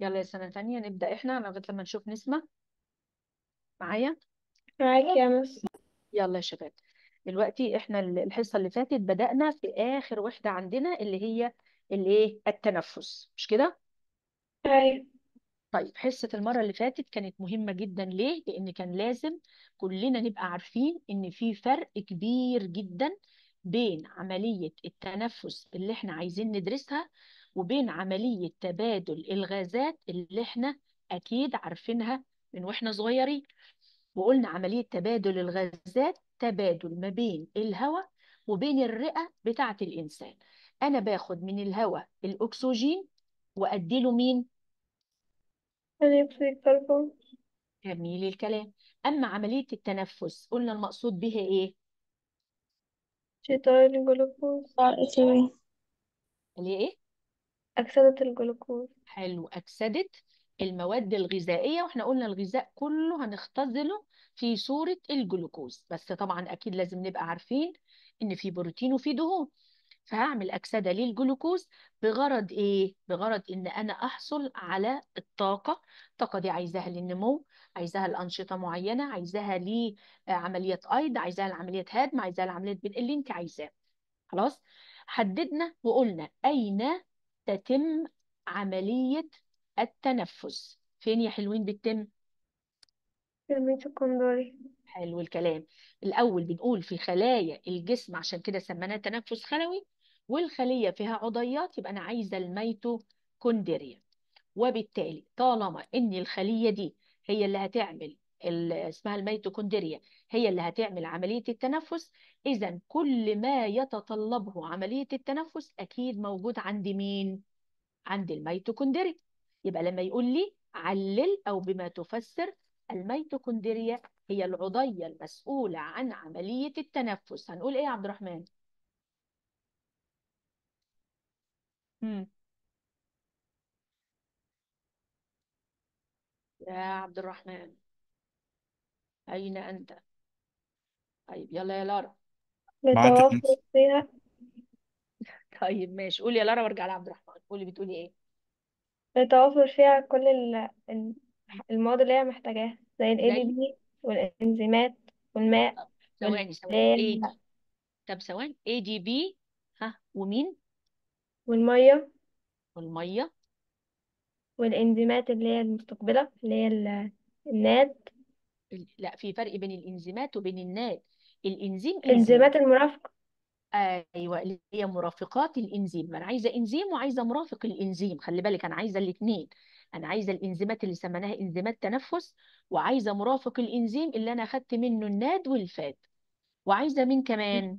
يلا يا سنة تانية نبدأ احنا لغاية لما نشوف نسمة معايا معاك يا مس يلا يا شباب دلوقتي احنا الحصة اللي فاتت بدأنا في آخر وحدة عندنا اللي هي الايه التنفس مش كده أيوة طيب حصة المرة اللي فاتت كانت مهمة جدا ليه؟ لأن كان لازم كلنا نبقى عارفين إن في فرق كبير جدا بين عملية التنفس اللي إحنا عايزين ندرسها وبين عملية تبادل الغازات اللي احنا أكيد عارفينها من واحنا صغيرين وقلنا عملية تبادل الغازات تبادل ما بين الهواء وبين الرئة بتاعة الإنسان أنا باخد من الهواء الأكسجين وأديله مين؟ جميل الكلام أما عملية التنفس قلنا المقصود بها إيه؟ شيطان الجلوكوز آه، اللي إيه؟ أكسدة الجلوكوز حلو أكسدة المواد الغذائية واحنا قلنا الغذاء كله هنختزله في صورة الجلوكوز بس طبعا أكيد لازم نبقى عارفين إن في بروتين وفي دهون فهعمل أكسدة للجلوكوز بغرض إيه؟ بغرض إن أنا أحصل على الطاقة، الطاقة دي عايزاها للنمو، عايزاها لأنشطة معينة، عايزاها لعملية أيض، عايزاها لعملية هدم، عايزاها لعملية بنق اللي أنت عايزاه. خلاص؟ حددنا وقلنا أين تتم عملية التنفس فين يا حلوين بتتم؟ في حلو الكلام الأول بنقول في خلايا الجسم عشان كده سميناها تنفس خلوي والخلية فيها عضيات يبقى أنا عايزة الميتوكوندريا وبالتالي طالما إن الخلية دي هي اللي هتعمل اسمها الميتوكوندريا هي اللي هتعمل عملية التنفس إذا كل ما يتطلبه عملية التنفس أكيد موجود عند مين؟ عند الميتوكوندريا يبقى لما يقول لي علل أو بما تفسر الميتوكوندريا هي العضية المسؤولة عن عملية التنفس هنقول إيه يا عبد الرحمن؟ مم. يا عبد الرحمن أين أنت؟ طيب يلا يا لارا بعت لتوافق فيها طيب ماشي قولي يا لارا وارجع لعبد الرحمن قولي بتقولي إيه؟ لتوافر فيها كل المواد اللي هي محتاجاها زي ال زي ADP والإنزيمات والماء طب ثواني ثواني إيه طب ثواني اي دي بي ها ومين؟ والمية والمية والإنزيمات اللي هي المستقبلة اللي هي ال- الناد لا في فرق بين الانزيمات وبين الناد الانزيم انزيم انزيمات المرافقة ايوه اللي هي مرافقات الانزيم ما انا عايزه انزيم وعايزه مرافق الانزيم خلي بالك انا عايزه الاثنين انا عايزه الانزيمات اللي سميناها انزيمات تنفس وعايزه مرافق الانزيم اللي انا اخدت منه الناد والفاد وعايزه مين كمان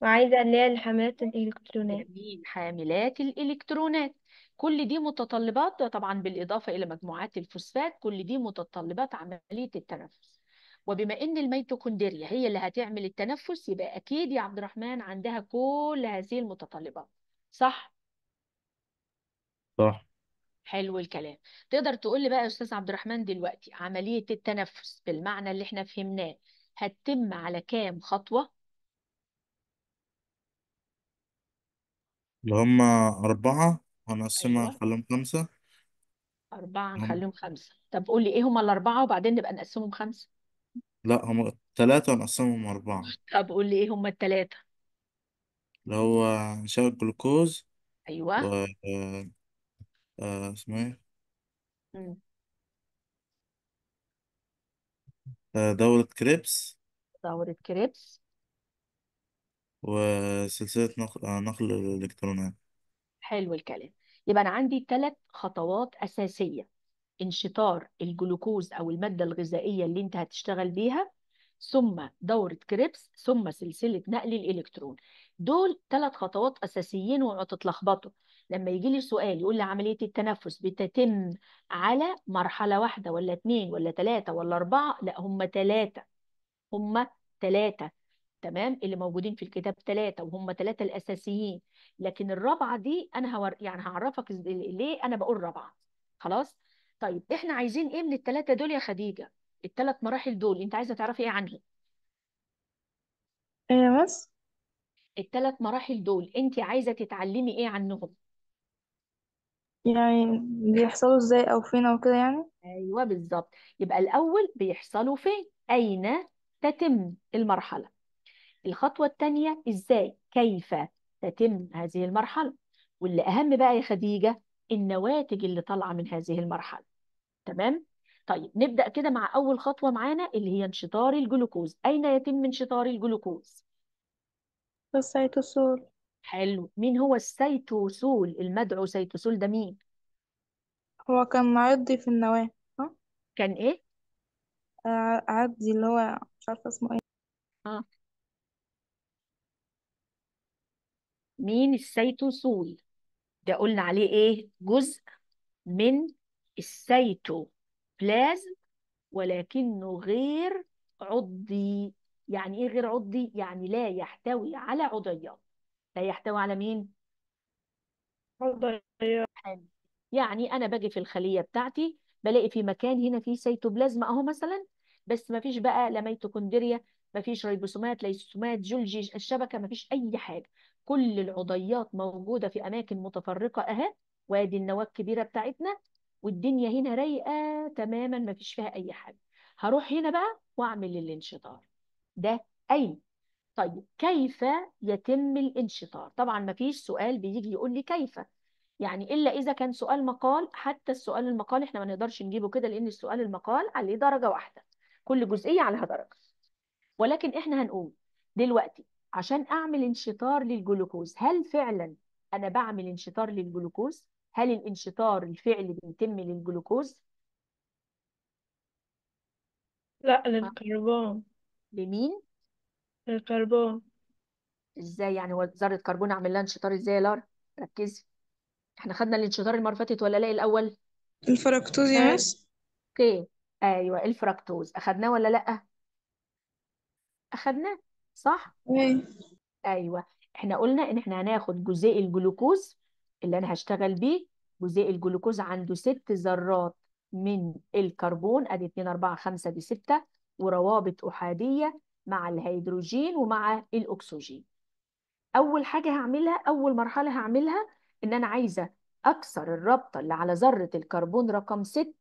وعايزة اللي هي الحملات الإلكترونية تأمين حاملات الإلكترونات كل دي متطلبات طبعا بالإضافة إلى مجموعات الفوسفات كل دي متطلبات عملية التنفس وبما إن الميتوكوندريا هي اللي هتعمل التنفس يبقى أكيد يا عبد الرحمن عندها كل هذه المتطلبات صح؟ صح حلو الكلام تقدر تقول لي بقى يا أستاذ عبد الرحمن دلوقتي عملية التنفس بالمعنى اللي احنا فهمناه هتتم على كام خطوة؟ اللي هم أربعة هنقسمها أيوه نخليهم خمسة أربعة هم هنخليهم خمسة طب قول لي إيه هما الأربعة وبعدين نبقى نقسمهم خمسة لا هم تلاتة هنقسمهم أربعة طب قول لي إيه هما التلاتة اللي هو إنشاء الجلوكوز أيوه و آه، آه، اسمه إيه مم. آه، دورة كريبس دورة كريبس وسلسلة نقل, آه، نقل الإلكترونات حلو الكلام يبقى أنا عندي ثلاث خطوات أساسية انشطار الجلوكوز أو المادة الغذائية اللي أنت هتشتغل بيها ثم دورة كريبس ثم سلسلة نقل الإلكترون دول ثلاث خطوات أساسيين وما تتلخبطوا لما يجي لي سؤال يقول لي عملية التنفس بتتم على مرحلة واحدة ولا اتنين ولا تلاتة ولا أربعة لا هم تلاتة هم تلاتة تمام اللي موجودين في الكتاب ثلاثه وهم ثلاثه الاساسيين لكن الرابعه دي انا هور... يعني هعرفك ليه انا بقول رابعه خلاص طيب احنا عايزين ايه من الثلاثه دول يا خديجه الثلاث مراحل دول انت عايزه تعرفي ايه عنهم ايه بس الثلاث مراحل دول انت عايزه تتعلمي ايه عنهم يعني بيحصلوا ازاي او فين او كده يعني ايوه بالظبط يبقى الاول بيحصلوا فين اين تتم المرحله الخطوة الثانية إزاي كيف تتم هذه المرحلة واللي أهم بقى يا خديجة النواتج اللي طالعة من هذه المرحلة تمام؟ طيب نبدأ كده مع أول خطوة معانا اللي هي انشطار الجلوكوز أين يتم انشطار الجلوكوز؟ السيتوسول حلو مين هو السيتوسول المدعو سيتوسول ده مين؟ هو كان عضي في النواة ها؟ كان إيه؟ آه، عدي عضي اللي هو مش عارفة اسمه ايه اه مين السيتوسول ده قلنا عليه ايه جزء من السيتوبلازم ولكنه غير عضي يعني ايه غير عضي يعني لا يحتوي على عضيات لا يحتوي على مين عضيات يعني انا باجي في الخليه بتاعتي بلاقي في مكان هنا في سيتوبلازم اهو مثلا بس ما فيش بقى لا ميتوكوندريا ما فيش ريبوسومات ليسوسومات جولجي الشبكه ما فيش اي حاجه كل العضيات موجودة في أماكن متفرقة أهي وادي النواة الكبيرة بتاعتنا والدنيا هنا رايقة تماما ما فيش فيها أي حاجة هروح هنا بقى وأعمل الانشطار ده أين؟ طيب كيف يتم الانشطار؟ طبعا ما فيش سؤال بيجي يقول لي كيف يعني إلا إذا كان سؤال مقال حتى السؤال المقال إحنا ما نقدرش نجيبه كده لأن السؤال المقال عليه درجة واحدة كل جزئية عليها درجة ولكن إحنا هنقول دلوقتي عشان اعمل انشطار للجلوكوز هل فعلا انا بعمل انشطار للجلوكوز هل الانشطار الفعلي بيتم للجلوكوز لا آه. للكربون لمين للكربون ازاي يعني ذره كربون اعمل لها انشطار ازاي يا لار ركزي احنا خدنا الانشطار المره اللي فاتت ولا لا الاول الفركتوز يا مس آه. اوكي ايوه الفركتوز اخدناه ولا لا اخدناه صح إيه. ايوه احنا قلنا ان احنا هناخد جزيء الجلوكوز اللي انا هشتغل بيه جزيء الجلوكوز عنده ست ذرات من الكربون ادي 2 4 5 دي 6 وروابط احاديه مع الهيدروجين ومع الاكسجين اول حاجه هعملها اول مرحله هعملها ان انا عايزه اكسر الرابطه اللي على ذره الكربون رقم 6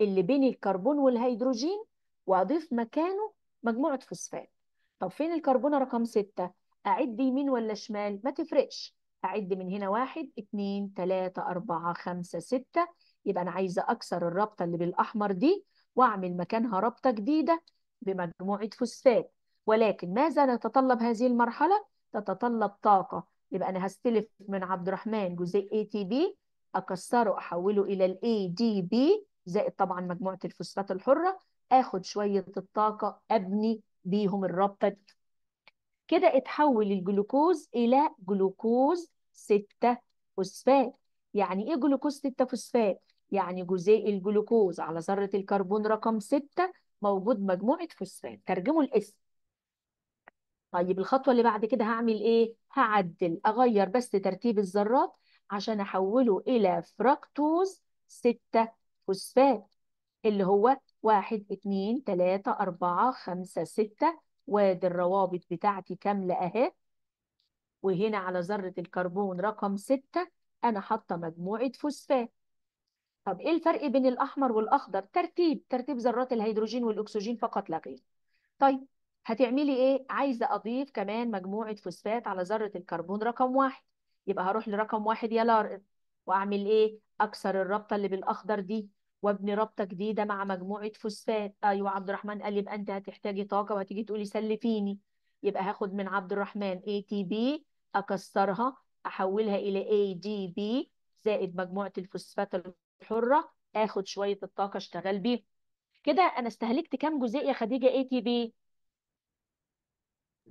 اللي بين الكربون والهيدروجين واضيف مكانه مجموعه فوسفات طب فين الكربونة رقم ستة؟ أعد يمين ولا شمال ما تفرقش أعد من هنا واحد اتنين تلاتة أربعة خمسة ستة يبقى أنا عايزة أكسر الرابطة اللي بالأحمر دي وأعمل مكانها رابطة جديدة بمجموعة فوسفات ولكن ماذا تتطلب هذه المرحلة؟ تتطلب طاقة يبقى أنا هستلف من عبد الرحمن جزيء ATP أكسره أحوله إلى الـ ADP زائد طبعا مجموعة الفوسفات الحرة آخد شوية الطاقة أبني بيهم الرابطة دي كده اتحول الجلوكوز إلى جلوكوز 6 فوسفات يعني إيه جلوكوز 6 فوسفات؟ يعني جزيء الجلوكوز على ذرة الكربون رقم 6 موجود مجموعة فوسفات ترجموا الاسم طيب الخطوة اللي بعد كده هعمل إيه؟ هعدل أغير بس ترتيب الذرات عشان أحوله إلى فركتوز 6 فوسفات اللي هو واحد اتنين تلاتة أربعة خمسة ستة وادي الروابط بتاعتي كاملة أهي وهنا على ذرة الكربون رقم ستة أنا حاطة مجموعة فوسفات طب إيه الفرق بين الأحمر والأخضر؟ ترتيب ترتيب ذرات الهيدروجين والأكسجين فقط لا غير طيب هتعملي إيه؟ عايزة أضيف كمان مجموعة فوسفات على ذرة الكربون رقم واحد يبقى هروح لرقم واحد يا لارق وأعمل إيه؟ أكسر الرابطة اللي بالأخضر دي وابني رابطه جديده مع مجموعه فوسفات ايوه عبد الرحمن قال يبقى انت هتحتاجي طاقه وهتيجي تقولي سلفيني يبقى هاخد من عبد الرحمن اي تي بي اكسرها احولها الى اي دي بي زائد مجموعه الفوسفات الحره اخد شويه الطاقه اشتغل بيهم كده انا استهلكت كام جزء يا خديجه اي تي بي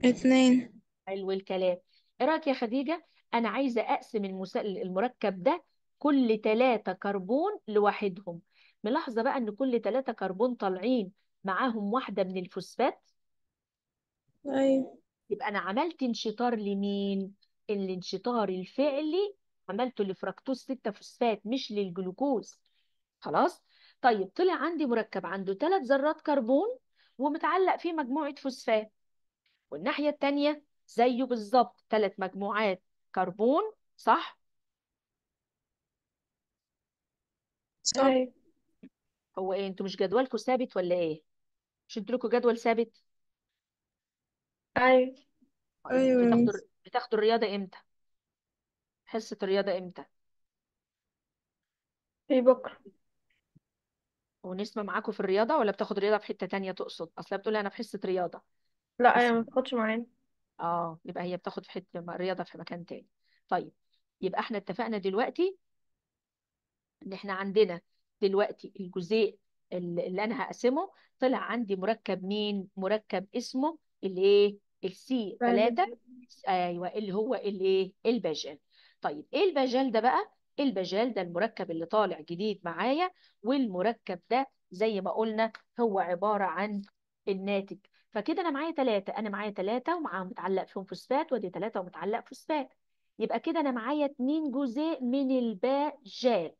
اتنين حلو الكلام ايه رايك يا خديجه انا عايزه اقسم المركب ده كل ثلاثة كربون لوحدهم ملاحظة بقى إن كل ثلاثة كربون طالعين معاهم واحدة من الفوسفات ايوه يبقى أنا عملت انشطار لمين؟ الانشطار الفعلي عملته لفركتوز 6 فوسفات مش للجلوكوز خلاص؟ طيب طلع عندي مركب عنده ثلاث ذرات كربون ومتعلق فيه مجموعة فوسفات والناحية التانية زيه بالظبط ثلاث مجموعات كربون صح؟ صح ايوه هو ايه انتوا مش جدولكم ثابت ولا ايه مش انتوا لكم جدول ثابت ايوه ايوه يا بتاخدوا مس بتاخدوا الرياضه امتى حصه الرياضه امتى في بكره ونسمة معاكم في الرياضه ولا بتاخد رياضه في حته تانية تقصد اصلا بتقول انا في حصه رياضه لا انا أيوه، ما بتاخدش معانا اه يبقى هي بتاخد في حته رياضه في مكان تاني طيب يبقى احنا اتفقنا دلوقتي ان احنا عندنا دلوقتي الجزيء اللي انا هقسمه طلع عندي مركب مين مركب اسمه الايه السي 3 ايوه اللي هو الايه الباجل طيب ايه الباجل ده بقى الباجل ده المركب اللي طالع جديد معايا والمركب ده زي ما قلنا هو عباره عن الناتج فكده انا معايا 3 انا معايا 3 ومعاهم متعلق فيهم فوسفات وادي 3 ومتعلق فوسفات يبقى كده انا معايا 2 جزيء من الباجال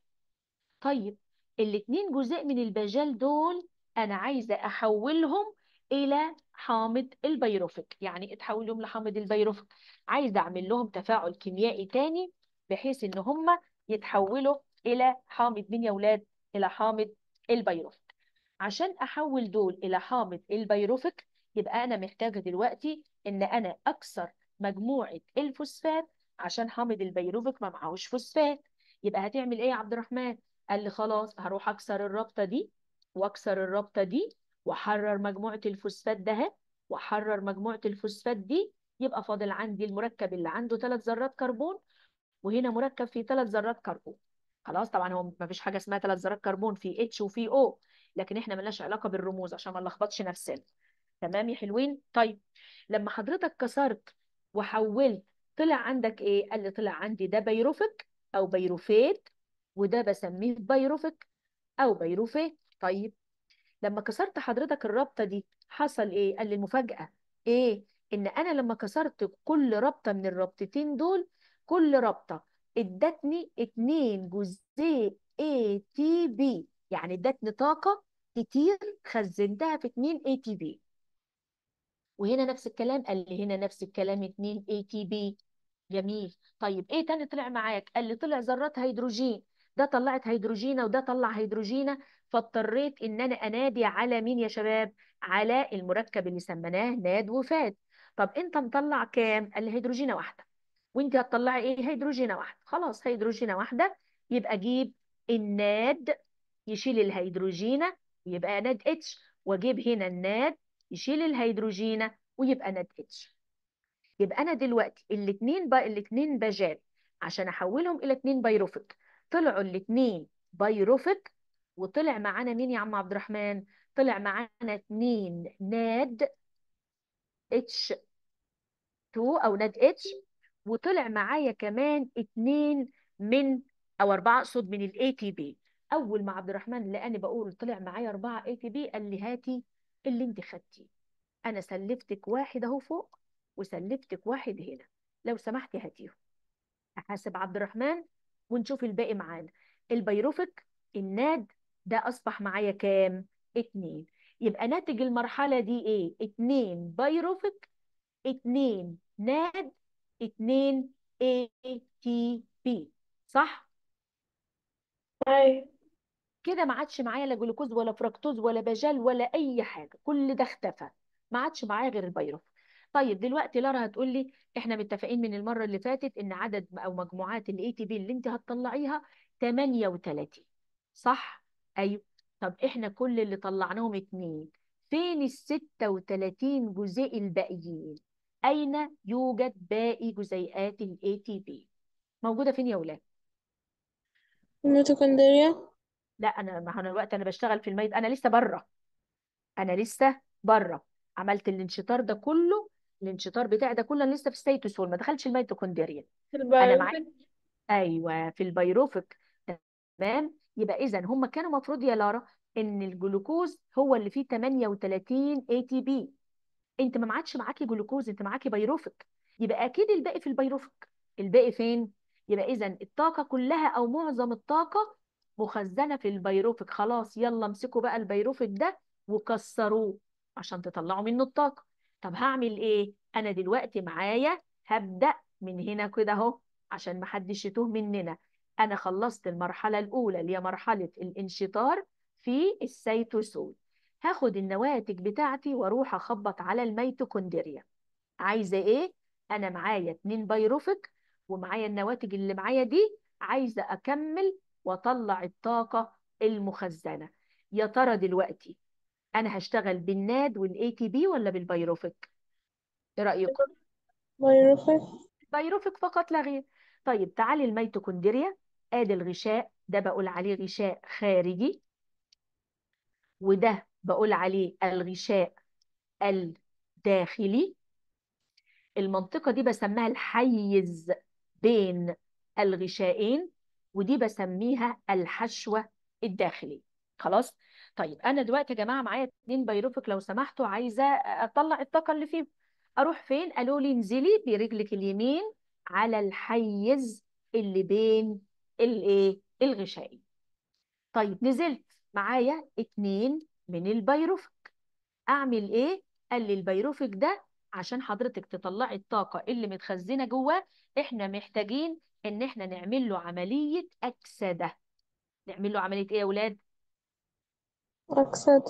طيب الاتنين جزء من البجال دول أنا عايزة أحولهم إلى حامض البيروفيك يعني اتحول لهم لحامض البيروفيك عايزة أعمل لهم تفاعل كيميائي تاني بحيث إن هم يتحولوا إلى حامض مين يا ولاد؟ إلى حامض البيروفيك عشان أحول دول إلى حامض البيروفيك يبقى أنا محتاجة دلوقتي إن أنا أكسر مجموعة الفوسفات عشان حامض البيروفيك ما معهوش فوسفات يبقى هتعمل إيه يا عبد الرحمن؟ قال لي خلاص هروح اكسر الرابطه دي واكسر الرابطه دي واحرر مجموعه الفوسفات ده واحرر مجموعه الفوسفات دي يبقى فاضل عندي المركب اللي عنده ثلاث ذرات كربون وهنا مركب فيه ثلاث ذرات كربون خلاص طبعا هو ما فيش حاجه اسمها ثلاث ذرات كربون في اتش وفي او لكن احنا مالناش علاقه بالرموز عشان ما نلخبطش نفسنا تمام يا حلوين طيب لما حضرتك كسرت وحولت طلع عندك ايه قال لي طلع عندي ده بيروفيك او بيروفيت وده بسميه بيروفيك او بيروفي طيب لما كسرت حضرتك الرابطه دي حصل ايه قال لي المفاجاه ايه ان انا لما كسرت كل رابطه من الرابطتين دول كل رابطه ادتني اتنين جزيء اي تي بي يعني ادتني طاقه كتير خزنتها في اتنين اي تي بي وهنا نفس الكلام قال لي هنا نفس الكلام 2 اي تي بي جميل طيب ايه تاني طلع معاك قال لي طلع ذرات هيدروجين ده طلعت هيدروجينه وده طلع هيدروجينه فاضطريت ان انا انادي على مين يا شباب على المركب اللي سميناه ناد وفاد طب انت مطلع كام قال لي هيدروجينه واحده وانت هتطلعي ايه هيدروجينه واحده خلاص هيدروجينه واحده يبقى اجيب الناد يشيل الهيدروجينه ويبقى ناد اتش واجيب هنا الناد يشيل الهيدروجينه ويبقى ناد اتش يبقى انا دلوقتي الاثنين الاثنين باجات عشان احولهم الى اثنين بايروفيك طلعوا الاثنين بيروفيك وطلع معانا مين يا عم عبد الرحمن طلع معانا اثنين ناد اتش 2 او ناد اتش وطلع معايا كمان اثنين من او اربعه اقصد من الاي تي بي اول ما عبد الرحمن اللي انا بقول طلع معايا اربعه اي تي بي قال لي هاتي اللي انت خدتيه انا سلفتك واحد اهو فوق وسلفتك واحد هنا لو سمحتي هاتيهم احاسب عبد الرحمن ونشوف الباقي معانا البيروفيك الناد ده أصبح معايا كام؟ اتنين يبقى ناتج المرحلة دي ايه؟ اتنين بيروفيك اتنين ناد اتنين بي صح؟ أي أيوة. كده ما عادش معايا لا جلوكوز ولا فركتوز ولا باجال ولا أي حاجة كل ده اختفى ما عادش معايا غير البيروفيك طيب دلوقتي لارا هتقول لي احنا متفقين من المره اللي فاتت ان عدد او مجموعات الاي تي بي اللي انت هتطلعيها 38 صح ايوه طب احنا كل اللي طلعناهم اتنين فين ال 36 جزيء الباقيين اين يوجد باقي جزيئات الاي تي بي موجوده فين يا ولاد الميتوكوندريا لا انا ما انا الوقت انا بشتغل في الميت انا لسه بره انا لسه بره عملت الانشطار ده كله الانشطار بتاعي ده كله لسه في السيتوسول ما دخلش الميتوكوندريا انا معاك ايوه في البيروفيك تمام يبقى اذا هم كانوا المفروض يا لارا ان الجلوكوز هو اللي فيه 38 اي تي بي انت ما معادش معاكي جلوكوز انت معاكي بيروفيك يبقى اكيد الباقي في البيروفيك الباقي فين يبقى اذا الطاقه كلها او معظم الطاقه مخزنه في البيروفيك خلاص يلا امسكوا بقى البيروفيك ده وكسروه عشان تطلعوا منه الطاقه طب هعمل ايه انا دلوقتي معايا هبدا من هنا كده اهو عشان محدش يتوه مننا انا خلصت المرحله الاولى اللي هي مرحله الانشطار في السيتوسول هاخد النواتج بتاعتي واروح اخبط على الميتوكوندريا عايزه ايه انا معايا اتنين بايروفيك ومعايا النواتج اللي معايا دي عايزه اكمل واطلع الطاقه المخزنه يا ترى دلوقتي انا هشتغل بالناد والاي تي بي ولا بالبيروفيك ايه رايكم بايروفيك بايروفيك فقط لا غير طيب تعالي الميتوكوندريا ادي الغشاء ده بقول عليه غشاء خارجي وده بقول عليه الغشاء الداخلي المنطقة دي بسميها الحيز بين الغشائين ودي بسميها الحشوة الداخلي خلاص طيب انا دلوقتي يا جماعه معايا اتنين بيروفيك لو سمحتوا عايزه اطلع الطاقه اللي فيهم اروح فين قالوا لي انزلي برجلك اليمين على الحيز اللي بين الايه الغشائي طيب نزلت معايا اتنين من البيروفك اعمل ايه قال لي البيروفك ده عشان حضرتك تطلعي الطاقه اللي متخزنه جواه احنا محتاجين ان احنا نعمل له عمليه اكسده نعمل له عمليه ايه يا اولاد أكسد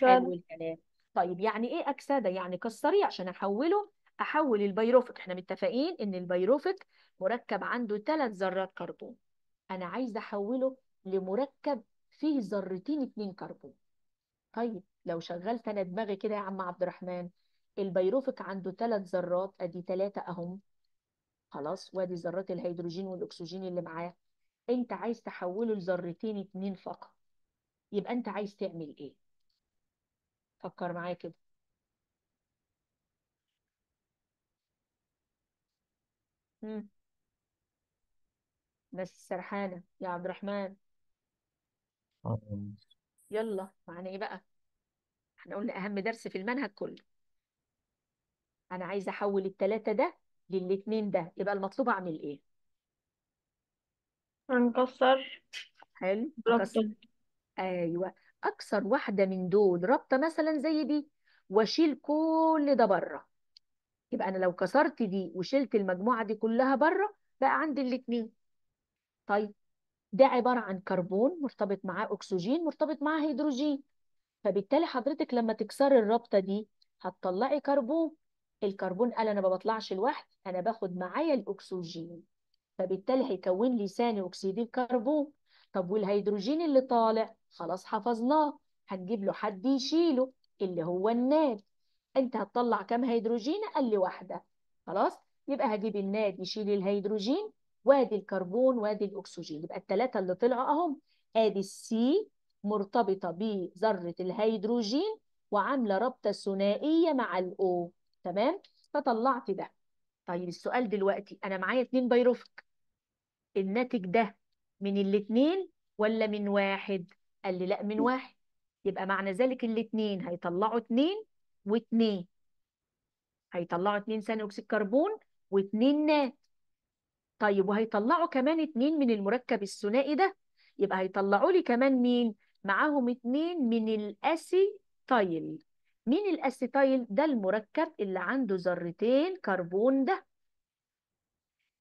حلو الكلام طيب يعني ايه اكسده يعني كسريه عشان احوله احول البيروفيك احنا متفقين ان البيروفيك مركب عنده ثلاث ذرات كربون انا عايزه احوله لمركب فيه ذرتين اتنين كربون طيب لو شغلت انا دماغي كده يا عم عبد الرحمن البيروفيك عنده ثلاث ذرات ادي ثلاثه اهم خلاص وادي ذرات الهيدروجين والاكسجين اللي معاه انت عايز تحوله لذرتين اتنين فقط يبقى انت عايز تعمل ايه فكر معايا كده مم. بس سرحانة يا عبد الرحمن يلا معانا ايه بقى احنا قلنا اهم درس في المنهج كله انا عايزه احول التلاتة ده للاتنين ده يبقى المطلوب اعمل ايه هنكسر حلو بلوك ايوه اكسر واحده من دول رابطه مثلا زي دي واشيل كل ده بره يبقى انا لو كسرت دي وشلت المجموعه دي كلها بره بقى عندي الاتنين طيب ده عباره عن كربون مرتبط معاه اكسجين مرتبط معاه هيدروجين فبالتالي حضرتك لما تكسر الرابطه دي هتطلعي كربون الكربون قال انا ما بطلعش لوحدي انا باخد معايا الاكسجين فبالتالي هيكون لي ثاني اكسيد الكربون طب والهيدروجين اللي طالع خلاص حفظناه هنجيب له حد يشيله اللي هو الناد انت هتطلع كام هيدروجين قال لي واحده خلاص يبقى هجيب الناد يشيل الهيدروجين وادي الكربون وادي الاكسجين يبقى الثلاثه اللي طلعوا اهم ادي السي مرتبطه بذره الهيدروجين وعامله رابطه ثنائيه مع الاو تمام فطلعت ده طيب السؤال دلوقتي انا معايا اتنين بيروفك الناتج ده من الاتنين ولا من واحد قال لي لا من واحد يبقى معنى ذلك الاتنين هيطلعوا اتنين واتنين هيطلعوا اتنين ثاني اكسيد كربون واتنين نات طيب وهيطلعوا كمان اتنين من المركب الثنائي ده يبقى هيطلعوا لي كمان مين معاهم اتنين من الاسيتايل مين الاسيتايل ده المركب اللي عنده ذرتين كربون ده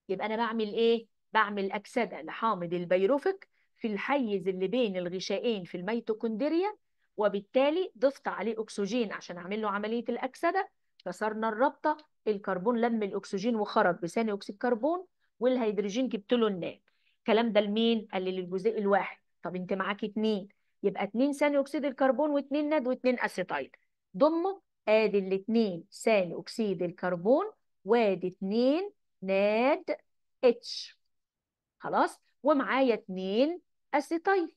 يبقى انا بعمل ايه بعمل أكسدة لحامض البيروفيك في الحيز اللي بين الغشائين في الميتوكوندريا وبالتالي ضفت عليه أكسجين عشان أعمل له عملية الأكسدة كسرنا الرابطة الكربون لم الأكسجين وخرج بثاني أكسيد الكربون والهيدروجين جبت له الناب الكلام ده لمين؟ قال لي للجزء الواحد طب أنت معاكي اتنين يبقى اتنين ثاني أكسيد الكربون واتنين ناد واتنين أسيتايد ضمه آدي الاتنين ثاني أكسيد الكربون وادي اتنين ناد اتش خلاص ومعايا اتنين أسيتيل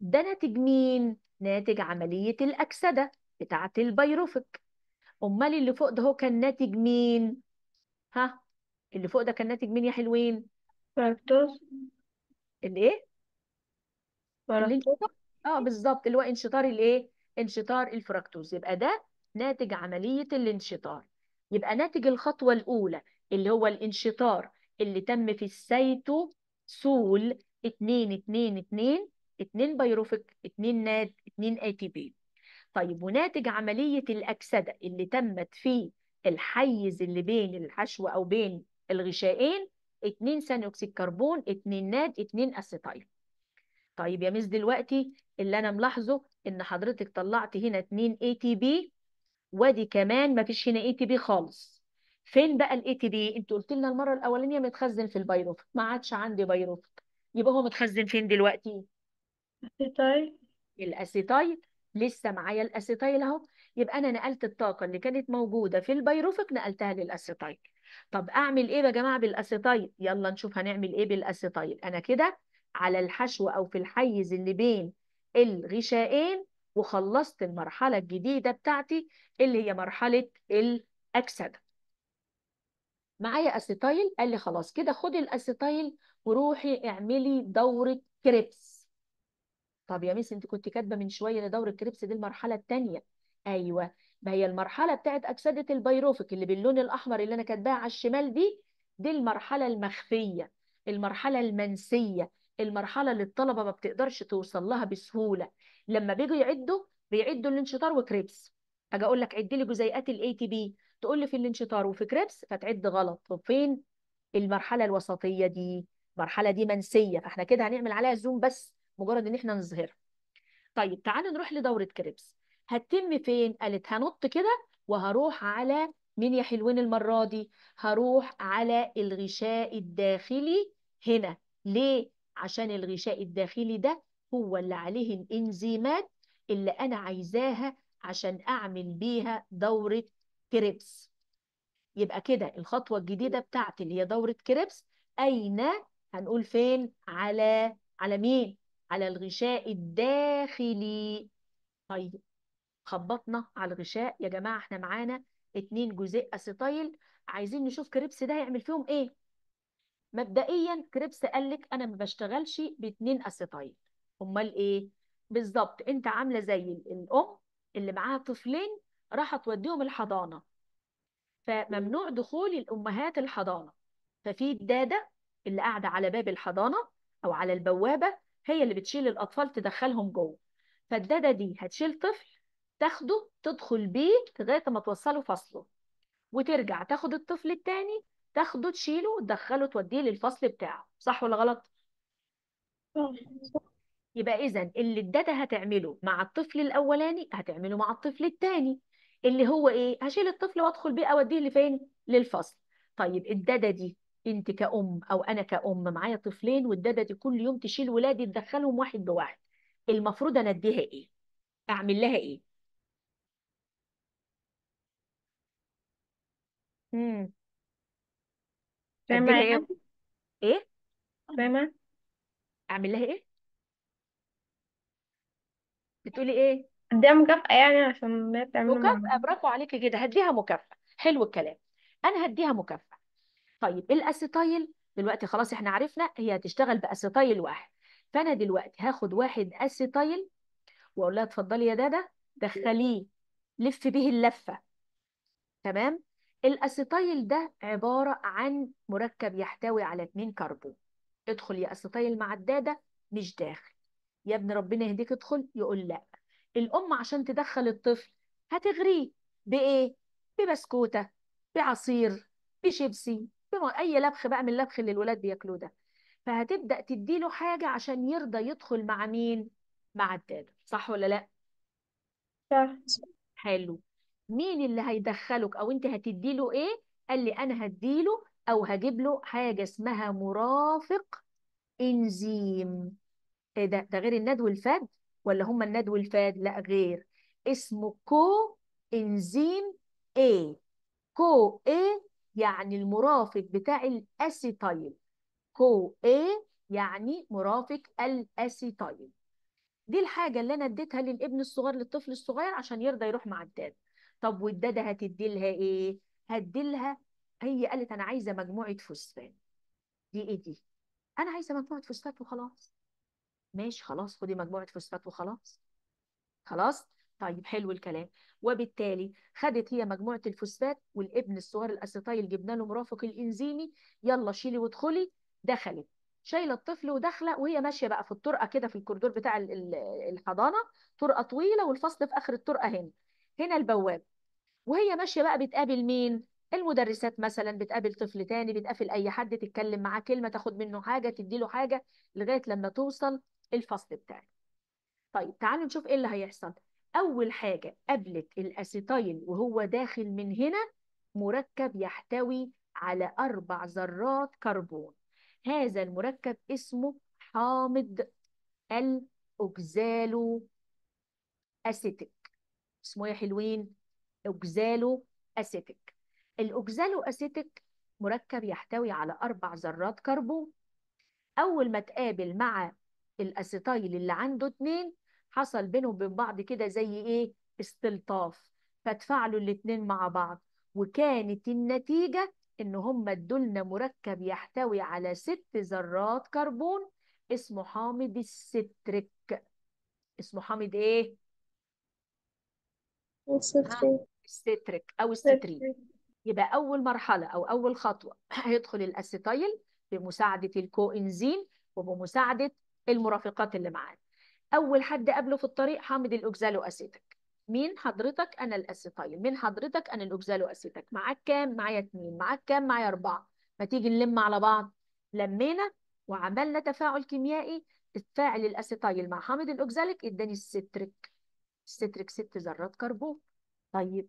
ده ناتج مين؟ ناتج عملية الأكسدة بتاعة البيروفيك أمال اللي فوق ده هو كان ناتج مين؟ ها؟ اللي فوق ده كان ناتج مين يا حلوين؟ فركتوز الإيه؟ فركتوز اه بالظبط اللي هو انشطار الإيه؟ انشطار الفركتوز يبقى ده ناتج عملية الانشطار يبقى ناتج الخطوة الأولى اللي هو الانشطار اللي تم في السيتو سول اتنين اتنين اتنين اتنين بيروفيك اتنين ناد اتنين اتي طيب وناتج عملية الأكسدة اللي تمت في الحيز اللي بين الحشوة أو بين الغشائين اتنين ثاني أكسيد كربون اتنين ناد اتنين أسيتايل طيب يا مس دلوقتي اللي أنا ملاحظه إن حضرتك طلعت هنا اتنين اتي بي وادي كمان مفيش هنا اتي بي خالص فين بقى الاي تي دي انتوا قلت لنا المره الاولانيه متخزن في البيروفت ما عادش عندي بيروفت يبقى هو متخزن فين دلوقتي الاسيتايل الاسيتايل لسه معايا الاسيتايل اهو يبقى انا نقلت الطاقه اللي كانت موجوده في البيروفيك نقلتها للاسيتايل طب اعمل ايه يا جماعه بالاسيتايل يلا نشوف هنعمل ايه بالاسيتايل انا كده على الحشو او في الحيز اللي بين الغشائين وخلصت المرحله الجديده بتاعتي اللي هي مرحله الاكسده معايا اسيتايل قال لي خلاص كده خدي الاسيتايل وروحي اعملي دوره كريبس طب يا ميس انت كنت كاتبه من شويه ان دوره كريبس دي المرحله الثانيه ايوه ما هي المرحله بتاعت اكسده البيروفيك اللي باللون الاحمر اللي انا كاتباها على الشمال دي دي المرحله المخفيه المرحله المنسيه المرحله اللي الطلبه ما بتقدرش توصل لها بسهوله لما بيجوا يعدوا بيعدوا الانشطار وكريبس اجي اقول لك عد لي جزيئات الاي تي بي تقول لي في الانشطار وفي كريبس فتعد غلط طب فين المرحله الوسطيه دي المرحله دي منسيه فاحنا كده هنعمل عليها زوم بس مجرد ان احنا نظهرها طيب تعالى نروح لدوره كريبس هتتم فين قالت هنط كده وهروح على مين يا حلوين المره دي هروح على الغشاء الداخلي هنا ليه عشان الغشاء الداخلي ده هو اللي عليه الانزيمات اللي انا عايزاها عشان اعمل بيها دوره كريبس يبقى كده الخطوة الجديدة بتاعتي اللي هي دورة كريبس أين هنقول فين على على مين على الغشاء الداخلي طيب خبطنا على الغشاء يا جماعة احنا معانا اتنين جزيء اسيتايل عايزين نشوف كريبس ده هيعمل فيهم ايه مبدئيا كريبس قال لك انا ما بشتغلش باتنين اسيتايل امال ايه بالظبط انت عامله زي الام اللي معاها طفلين راح توديهم الحضانه فممنوع دخول الامهات الحضانه ففي الداده اللي قاعده على باب الحضانه او على البوابه هي اللي بتشيل الاطفال تدخلهم جوه فالداده دي هتشيل طفل تاخده تدخل بيه لغايه ما توصله فصله وترجع تاخد الطفل التاني تاخده تشيله وتدخله توديه للفصل بتاعه صح ولا غلط يبقى اذا اللي الداتا هتعمله مع الطفل الاولاني هتعمله مع الطفل الثاني اللي هو ايه هشيل الطفل وادخل بيه اوديه لفين للفصل طيب الداده دي انت كأم او انا كأم معايا طفلين والداده دي كل يوم تشيل ولادي تدخلهم واحد بواحد المفروض انا اديها ايه اعمل لها ايه امم فاهمه اديها ايه ايه فاهمه اعمل لها ايه بتقولي ايه ده مكافأة يعني عشان ما تعملوا مع مكافأة برافو عليكي كده هديها مكافأة حلو الكلام انا هديها مكافأة طيب الاسيتايل دلوقتي خلاص احنا عرفنا هي هتشتغل باسيتايل واحد فانا دلوقتي هاخد واحد اسيتايل واقول لها اتفضلي يا دادا دخليه لف به اللفة تمام الاسيتايل ده عبارة عن مركب يحتوي على اتنين كربون ادخل يا اسيتايل مع الداده مش داخل يا ابن ربنا يهديك ادخل يقول لا الأم عشان تدخل الطفل هتغريه بإيه؟ ببسكوتة بعصير بشيبسي أي لبخ بقى من اللبخ اللي الولاد بياكلوه ده فهتبدأ تديله حاجة عشان يرضى يدخل مع مين؟ مع الدادة صح ولا لأ؟ صح حلو مين اللي هيدخلك أو أنت هتديله إيه؟ قال لي أنا هديله أو هجيب له حاجة اسمها مرافق إنزيم إيه ده؟ ده غير الند والفد ولا هم الند والفاد لا غير اسمه كو انزيم A إيه. كو A إيه يعني المرافق بتاع الاسيتايل كو A إيه يعني مرافق الاسيتايل دي الحاجة اللي أنا اديتها للابن الصغير للطفل الصغير عشان يرضى يروح مع الداد طب والدادة هتدي لها إيه؟ هتدي لها هي قالت أنا عايزة مجموعة فوسفات دي إيه دي؟ أنا عايزة مجموعة فوسفات وخلاص ماشي خلاص خدي مجموعه فوسفات وخلاص خلاص طيب حلو الكلام وبالتالي خدت هي مجموعه الفوسفات والابن الصغير الاسيتايل جبنا له مرافق الانزيمي يلا شيلي وادخلي دخلت شايله الطفل وداخله وهي ماشيه بقى في الطرقه كده في الكوردور بتاع الحضانه طرقه طويله والفصل في اخر الطرقه هنا هنا البواب وهي ماشيه بقى بتقابل مين المدرسات مثلا بتقابل طفل تاني بتقابل اي حد تتكلم معاه كلمه تاخد منه حاجه تدي له حاجه لغايه لما توصل الفصل بتاعي طيب تعالوا نشوف ايه اللي هيحصل اول حاجه قابلت الاسيتايل وهو داخل من هنا مركب يحتوي على اربع ذرات كربون هذا المركب اسمه حامض الاوكزالو اسيتيك اسمه يا إيه حلوين اوكزالو اسيتيك الاوكزالو اسيتيك مركب يحتوي على اربع ذرات كربون اول ما تقابل مع الاسيتايل اللي عنده اتنين حصل بينهم وبين بعض كده زي ايه استلطاف فاتفاعلوا الاتنين مع بعض وكانت النتيجة ان هم ادولنا مركب يحتوي على ست ذرات كربون اسمه حامض الستريك اسمه حامض ايه؟ الستريك الستريك او الستريك يبقى اول مرحلة او اول خطوة هيدخل الاسيتايل بمساعدة الكوانزيم وبمساعدة المرافقات اللي معانا اول حد قابله في الطريق حامض الاوكزالو اسيتك مين حضرتك انا الاسيتايل مين حضرتك انا الاوكزالو اسيتك معاك كام معايا اتنين معاك كام معايا اربعه ما تيجي نلم على بعض لمينا وعملنا تفاعل كيميائي اتفاعل الاسيتايل مع حامض الاوكزاليك اداني الستريك الستريك ست ذرات كربون طيب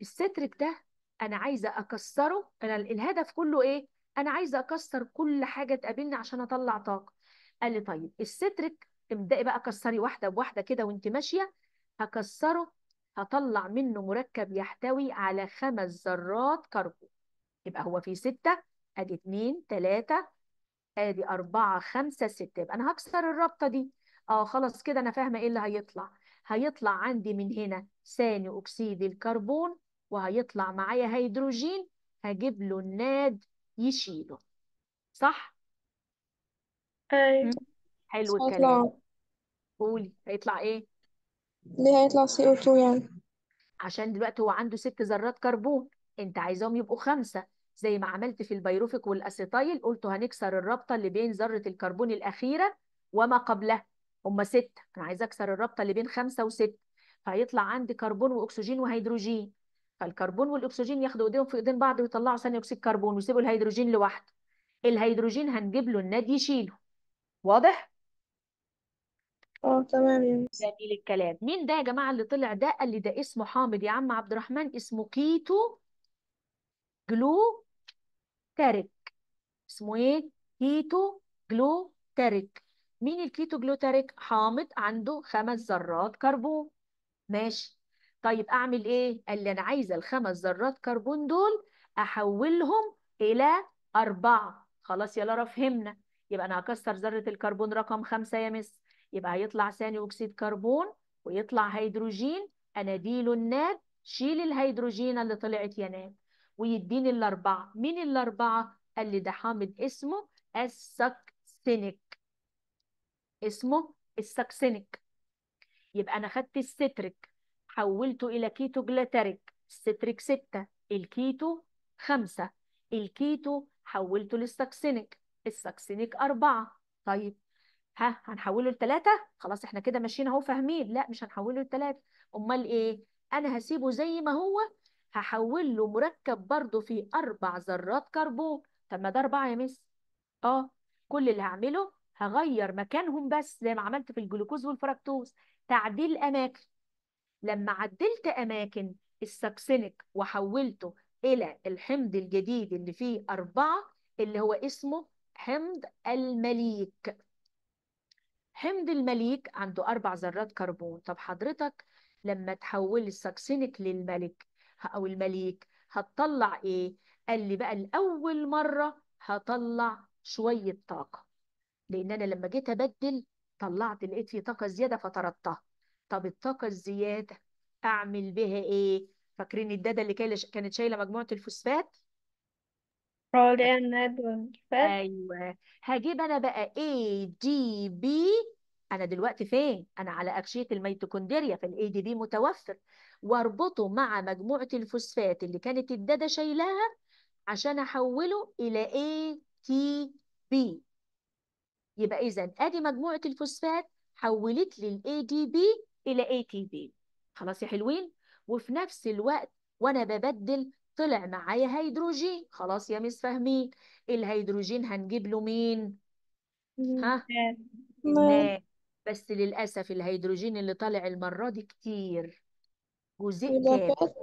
الستريك ده انا عايزه اكسره انا الهدف كله ايه انا عايزه اكسر كل حاجه تقابلني عشان اطلع طاقه قال لي طيب السترك ابدأي بقى كسري واحدة بواحدة كده وانت ماشية هكسره هطلع منه مركب يحتوي على خمس ذرات كربون يبقى هو في ستة ادي اتنين تلاتة ادي أربعة خمسة ستة يبقى أنا هكسر الرابطة دي اه خلاص كده أنا فاهمة ايه اللي هيطلع هيطلع عندي من هنا ثاني أكسيد الكربون وهيطلع معايا هيدروجين هجيب له الناد يشيله صح اي أيوة. حلو الكلام قولي هيطلع ايه ليه هيطلع او 2 يعني عشان دلوقتي هو عنده ست ذرات كربون انت عايزاهم يبقوا خمسه زي ما عملت في البيروفيك والاسيتايل قلت هنكسر الرابطه اللي بين ذره الكربون الاخيره وما قبلها هم سته انا عايزه اكسر الرابطه اللي بين خمسه وسته فهيطلع عندي كربون واكسجين وهيدروجين فالكربون والاكسجين ياخدوا ايديهم في ايدين بعض ويطلعوا ثاني اكسيد كربون ويسيبوا الهيدروجين لوحده الهيدروجين هنجيب له النادي يشيله واضح اه تمام يا مس جميل الكلام مين ده يا جماعه اللي طلع ده قال لي ده اسمه حامد يا عم عبد الرحمن اسمه كيتو جلو تارك اسمه ايه كيتو جلو تارك مين الكيتو جلو تارك حامض عنده خمس ذرات كربون ماشي طيب اعمل ايه قال لي انا عايزه الخمس ذرات كربون دول احولهم الى اربعه خلاص يلا فهمنا يبقى انا هكسر ذره الكربون رقم خمسة يا مس يبقى هيطلع ثاني اكسيد كربون ويطلع هيدروجين اناديله الناد شيل الهيدروجين اللي طلعت يا ناد ويديني الاربعه مين الاربعه قال لي ده حامض اسمه السكسينيك اسمه السكسينيك يبقى انا خدت الستريك حولته الى كيتو جلاتريك الستريك سته الكيتو خمسه الكيتو حولته للسكسينيك الساكسينيك أربعة طيب ها هنحوله لتلاتة خلاص احنا كده ماشيين اهو فاهمين لا مش هنحوله لتلاتة امال ايه انا هسيبه زي ما هو هحول له مركب برضه فيه اربع ذرات كربون طب ما ده اربعة يا مس اه كل اللي هعمله هغير مكانهم بس زي ما عملت في الجلوكوز والفركتوز تعديل اماكن لما عدلت اماكن الساكسينيك وحولته الى الحمض الجديد اللي فيه اربعة اللي هو اسمه حمض المليك حمض المليك عنده أربع ذرات كربون طب حضرتك لما تحول السكسينك للملك أو المليك هتطلع إيه؟ قال لي بقى لأول مرة هطلع شوية طاقة لأن أنا لما جيت أبدل طلعت لقيت فيه طاقة زيادة فطردتها طب الطاقة الزيادة أعمل بها إيه؟ فاكرين الدادة اللي كانت شايلة مجموعة الفوسفات؟ ايوه هجيب انا بقى اي دي بي انا دلوقتي فين انا على اكشيه الميتوكوندريا فالاي دي بي متوفر واربطه مع مجموعه الفوسفات اللي كانت الداده شايلاها عشان احوله الى اي تي بي يبقى اذا ادي مجموعه الفوسفات حولت لي الاي دي بي الى اي تي بي خلاص يا حلوين وفي نفس الوقت وانا ببدل طلع معايا هيدروجين خلاص يا مس فاهمين الهيدروجين هنجيب له مين ها الماء بس للاسف الهيدروجين اللي طالع المره دي كتير جزيء كامل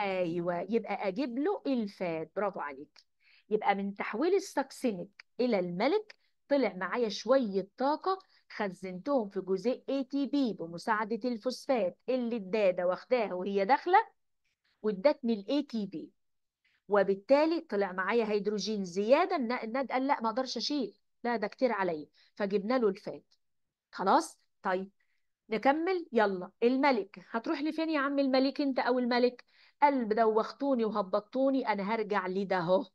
ايوه يبقى اجيب له الفات برافو عليك يبقى من تحويل السكسينيك الى الملك طلع معايا شويه طاقه خزنتهم في جزيء اي تي بي بمساعده الفوسفات اللي الداده واخداها وهي داخله وادتني الاي تي بي وبالتالي طلع معايا هيدروجين زياده الناد قال لا ما اقدرش اشيل لا ده كتير عليا فجبنا له الفات خلاص طيب نكمل يلا الملك هتروح لفين يا عم الملك انت او الملك قال دوختوني وهبطتوني انا هرجع لده اهو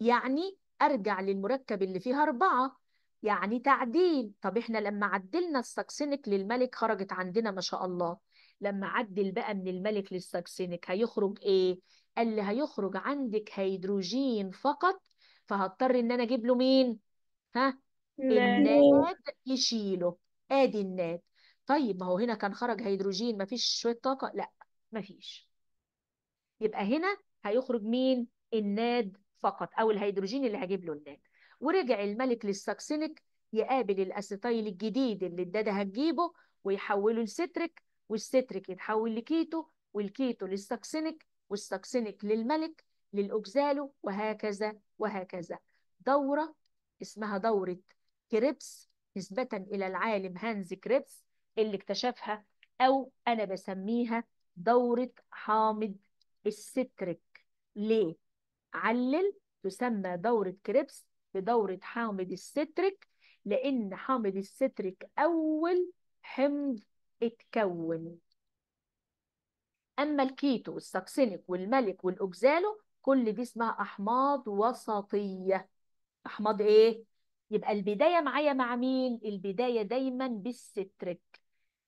يعني ارجع للمركب اللي فيها اربعه يعني تعديل طب احنا لما عدلنا الساكسينك للملك خرجت عندنا ما شاء الله لما عدل بقى من الملك للساكسينك هيخرج ايه قال لي هيخرج عندك هيدروجين فقط فهضطر ان انا اجيب له مين ها الناد يشيله ادي الناد طيب ما هو هنا كان خرج هيدروجين مفيش شويه طاقه لا مفيش يبقى هنا هيخرج مين الناد فقط او الهيدروجين اللي هجيب له الناد ورجع الملك للساكسينيك يقابل الاسيتايل الجديد اللي الداده هتجيبه ويحوله لستريك والستريك يتحول لكيتو والكيتو للساكسينيك والساكسينك للملك للأوكزالو وهكذا وهكذا دورة اسمها دورة كريبس نسبة إلى العالم هانز كريبس اللي اكتشفها أو أنا بسميها دورة حامض الستريك ليه؟ علل تسمى دورة كريبس بدورة حامض الستريك لأن حامض الستريك أول حمض اتكون أما الكيتو والساكسينيك والملك والأوكزالو كل دي اسمها أحماض وسطية أحماض إيه؟ يبقى البداية معايا مع مين؟ البداية دايما بالستريك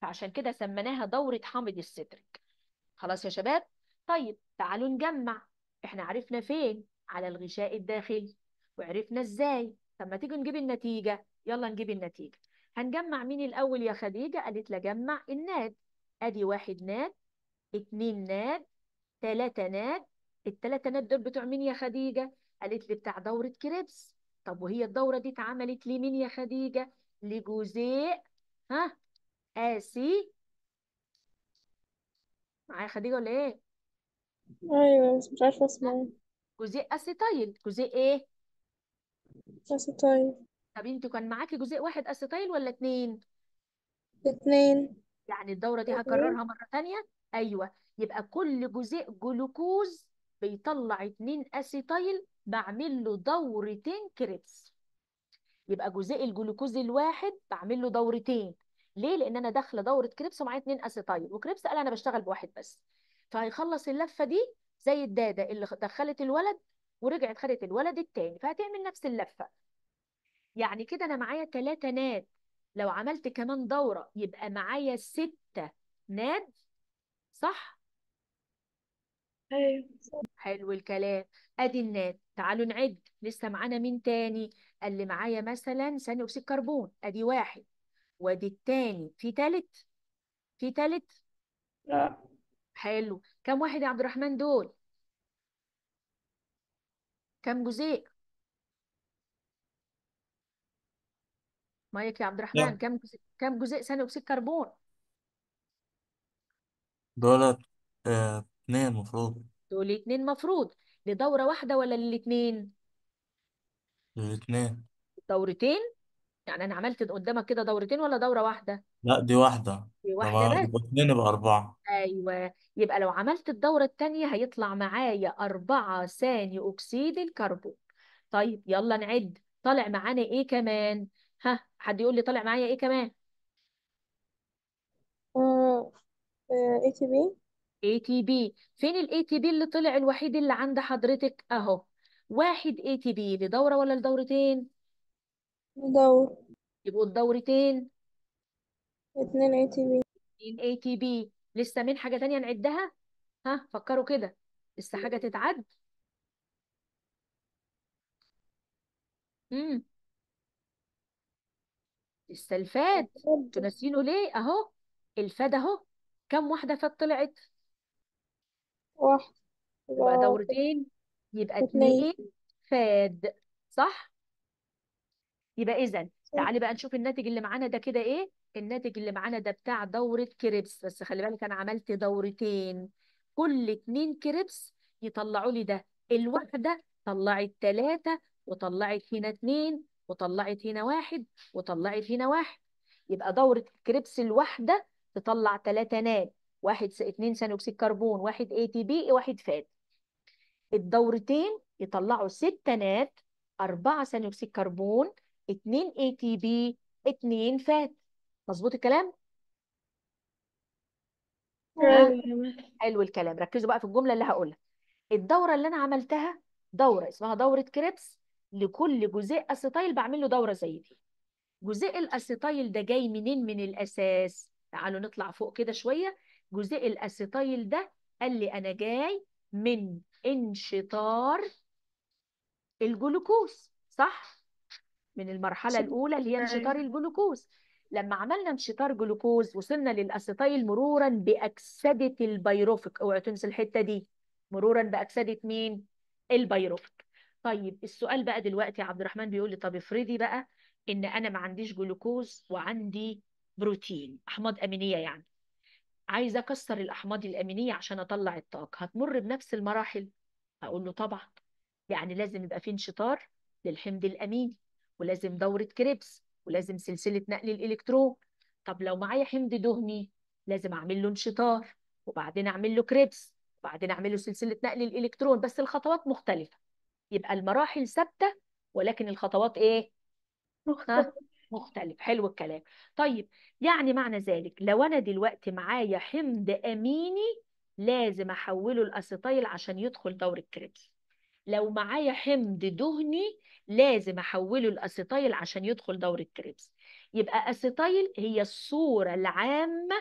فعشان كده سميناها دورة حامض الستريك خلاص يا شباب؟ طيب تعالوا نجمع احنا عرفنا فين؟ على الغشاء الداخلي وعرفنا ازاي؟ طب ما تيجي نجيب النتيجة يلا نجيب النتيجة هنجمع مين الأول يا خديجة؟ قالت لي جمع الناد أدي واحد ناد اتنين ناد تلاتة ناد التلاتة ناد دول بتوع مين يا خديجة؟ قالت لي بتاع دورة كريبس طب وهي الدورة دي اتعملت لمين يا خديجة؟ لجوزيء ها آسي معايا خديجة ولا ايه؟ ايوه بس مش عارفة اسمها ايه. جوزاء اسيتايل جوزيء ايه؟ اسيتايل طب انت كان معاكي جزيء واحد اسيتايل ولا اتنين؟ اتنين يعني الدورة دي هكررها مرة تانية ايوه يبقى كل جزيء جلوكوز بيطلع اتنين اسيتايل بعمل له دورتين كريبس يبقى جزيء الجلوكوز الواحد بعمل له دورتين ليه لان انا داخله دوره كريبس ومعايا اتنين اسيتايل وكريبس قال انا بشتغل بواحد بس فهيخلص اللفه دي زي الداده اللي دخلت الولد ورجعت خدت الولد التاني فهتعمل نفس اللفه يعني كده انا معايا ثلاثه ناد لو عملت كمان دوره يبقى معايا سته ناد صح ايوه حلو الكلام ادي النات تعالوا نعد لسه معانا مين تاني قال لي معايا مثلا ثاني اكسيد كربون ادي واحد وادي التاني في تالت في تالت لا حلو كم واحد يا عبد الرحمن دول كم جزيء مايك يا عبد الرحمن لا كم جزيء كم جزيء ثاني اكسيد كربون دولت آه، مفروض دول اتنين مفروض لدورة واحدة ولا للاتنين الاثنين دورتين يعني انا عملت قدامك كده دورتين ولا دورة واحدة لا دي واحدة دي واحدة لما بس يبقى اتنين يبقى أربعة ايوه يبقى لو عملت الدورة التانية هيطلع معايا أربعة ثاني أكسيد الكربون طيب يلا نعد طالع معانا ايه كمان ها حد يقول لي طالع معايا ايه كمان اي تي بي اي تي بي فين الاي تي بي اللي طلع الوحيد اللي عند حضرتك اهو واحد اي تي بي لدورة ولا لدورتين دور يبقوا الدورتين اتنين اي تي بي اتنين اي تي بي لسه مين حاجة تانية نعدها ها فكروا كده لسه حاجة تتعد امم لسه الفاد انتوا ناسينه ليه اهو الفاد اهو كم واحدة فات طلعت واحد يبقى دورتين يبقى اتنين اتنين فاد صح يبقى إذا تعالي بقى نشوف الناتج اللي معانا ده كده إيه الناتج اللي معانا ده بتاع دورة كريبس بس خلي بالك أنا عملت دورتين كل اتنين كريبس يطلعوا لي ده الواحدة طلعت تلاتة وطلعت هنا اتنين وطلعت هنا واحد وطلعت هنا واحد يبقى دورة كريبس الواحدة تطلع ثلاثة نال واحد اثنين ثاني اكسيد كربون واحد اي تي بي واحد فات الدورتين يطلعوا ستة نات أربعة ثاني أكسيد كربون اثنين اي تي بي اثنين فات مظبوط الكلام؟ حلو الكلام ركزوا بقى في الجملة اللي هقولها الدورة اللي أنا عملتها دورة اسمها دورة كريبس لكل جزيء أسيتايل بعمل له دورة زي دي جزيء الأسيتايل ده جاي منين من الأساس؟ تعالوا نطلع فوق كده شويه جزيء الاسيتايل ده قال لي انا جاي من انشطار الجلوكوز صح من المرحله الاولى اللي هي انشطار الجلوكوز لما عملنا انشطار جلوكوز وصلنا للاسيتايل مرورا باكسده البيروفيك اوعوا تنسى الحته دي مرورا باكسده مين البيروفيك طيب السؤال بقى دلوقتي عبد الرحمن بيقول لي طب افرضي بقى ان انا ما عنديش جلوكوز وعندي بروتين احماض امينيه يعني عايزه اكسر الاحماض الامينيه عشان اطلع الطاقه هتمر بنفس المراحل اقول له طبعا يعني لازم يبقى في انشطار للحمض الاميني ولازم دوره كريبس ولازم سلسله نقل الالكترون طب لو معايا حمض دهني لازم اعمل له انشطار وبعدين اعمل له كريبس وبعدين اعمل له سلسله نقل الالكترون بس الخطوات مختلفه يبقى المراحل ثابته ولكن الخطوات ايه مختلفه مختلف حلو الكلام طيب يعني معنى ذلك لو انا دلوقتي معايا حمض اميني لازم احوله الاسيتيل عشان يدخل دور الكريبس لو معايا حمض دهني لازم احوله الاسيتيل عشان يدخل دور الكريبس يبقى اسيتيل هي الصوره العامه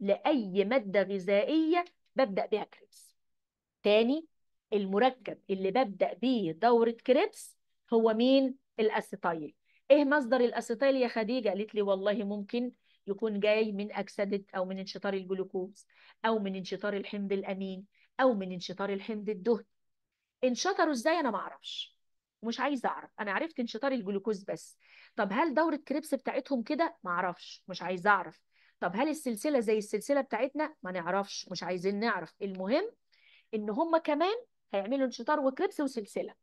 لاي ماده غذائيه ببدا بيها كريبس تاني المركب اللي ببدا بيه دوره كريبس هو مين الاسيتيل ايه مصدر الاسيتيل يا خديجه قالت لي والله ممكن يكون جاي من اكسده او من انشطار الجلوكوز او من انشطار الحمض الامين او من انشطار الحمض الدهني انشطروا ازاي انا ما اعرفش ومش عايزه اعرف انا عرفت انشطار الجلوكوز بس طب هل دوره كريبس بتاعتهم كده ما اعرفش مش عايزه اعرف طب هل السلسله زي السلسله بتاعتنا ما نعرفش مش عايزين نعرف المهم ان هم كمان هيعملوا انشطار وكريبس وسلسله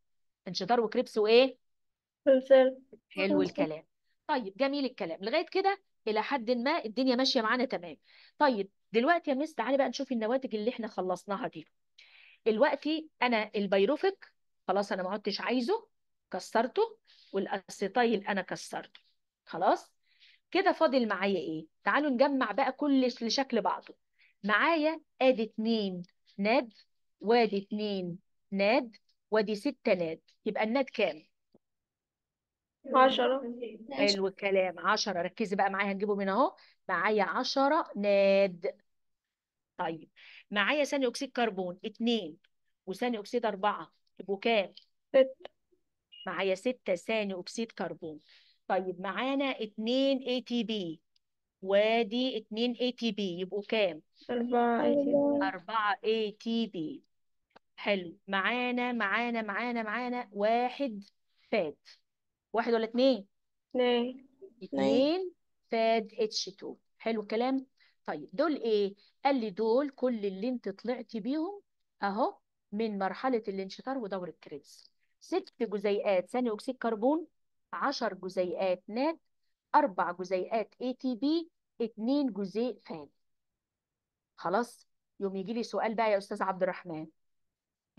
انشطار وكريبس وايه حلو الكلام طيب جميل الكلام لغايه كده الى حد ما الدنيا ماشيه معانا تمام طيب دلوقتي يا مس تعالي بقى نشوف النواتج اللي احنا خلصناها دي دلوقتي انا البيروفيك خلاص انا ما عدتش عايزه كسرته والاسيتايل انا كسرته خلاص كده فاضل معايا ايه تعالوا نجمع بقى كل لشكل بعضه معايا ادي 2 ناد وادي 2 ناد وادي 6 ناد يبقى الناد كام عشرة حلو الكلام عشرة ركزي بقى معايا هنجيبه من اهو معايا عشرة ناد طيب معايا ثاني اكسيد كربون اتنين وثاني اكسيد اربعة يبقوا كام؟ ستة معايا ستة ثاني اكسيد كربون طيب معانا اتنين اي تي بي وادي اتنين اي تي بي يبقوا كام؟ أربعة اي تي بي أربعة اي تي بي حلو معانا معانا معانا معانا واحد فات واحد ولا اتنين اتنين اتنين فاد اتش تو حلو الكلام طيب دول ايه قال لي دول كل اللي انت طلعتي بيهم اهو من مرحله الانشطار ودور الكريبس ست جزيئات ثاني اكسيد كربون 10 جزيئات ناد اربع جزيئات اي تي بي اتنين جزيء فاد خلاص يوم يجي لي سؤال بقى يا استاذ عبد الرحمن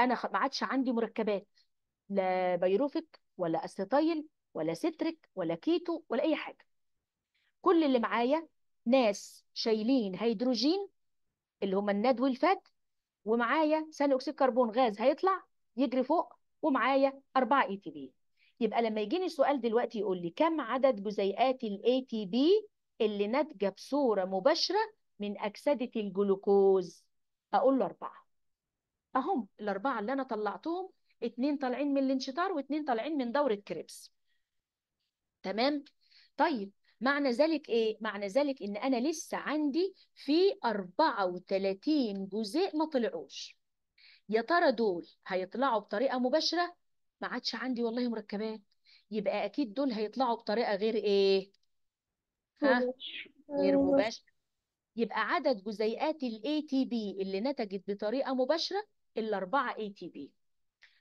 انا ما عادش عندي مركبات لا بيروفيك ولا استيتايل ولا ستريك ولا كيتو ولا أي حاجة كل اللي معايا ناس شايلين هيدروجين اللي هما الند والفات ومعايا ثاني أكسيد كربون غاز هيطلع يجري فوق ومعايا 4 اي تي بي يبقى لما يجيني سؤال دلوقتي يقول لي كم عدد جزيئات الاي تي بي اللي ناتجه بصوره مباشره من اكسده الجلوكوز اقول له اربعه اهم الاربعه اللي انا طلعتهم اتنين طالعين من الانشطار واتنين طالعين من دوره كريبس تمام طيب معنى ذلك ايه معنى ذلك ان انا لسه عندي في 34 جزء ما طلعوش يا ترى دول هيطلعوا بطريقه مباشره ما عادش عندي والله مركبات يبقى اكيد دول هيطلعوا بطريقه غير ايه ها غير مباشره يبقى عدد جزيئات الاي تي بي اللي نتجت بطريقه مباشره الاربعه اي تي بي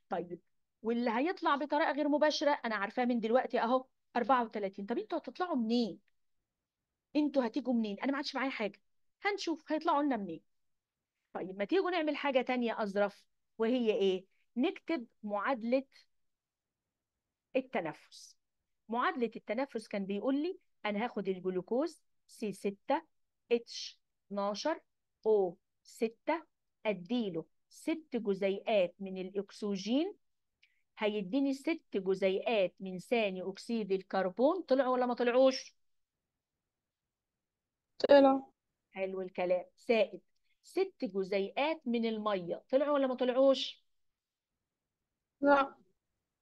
طيب واللي هيطلع بطريقه غير مباشره انا عارفاه من دلوقتي اهو 34 طب انتوا هتطلعوا منين انتوا هتيجوا منين انا ما عادش معايا حاجه هنشوف هيطلعوا لنا منين طيب ما تيجوا نعمل حاجه تانية اظرف وهي ايه نكتب معادله التنفس معادله التنفس كان بيقول لي انا هاخد الجلوكوز سي 6 اتش 12 او 6 اديله ست جزيئات من الاكسجين هيديني ست جزيئات من ثاني اكسيد الكربون طلعوا ولا ما طلعوش طلع حلو الكلام سائد ست جزيئات من الميه طلعوا ولا ما طلعوش لا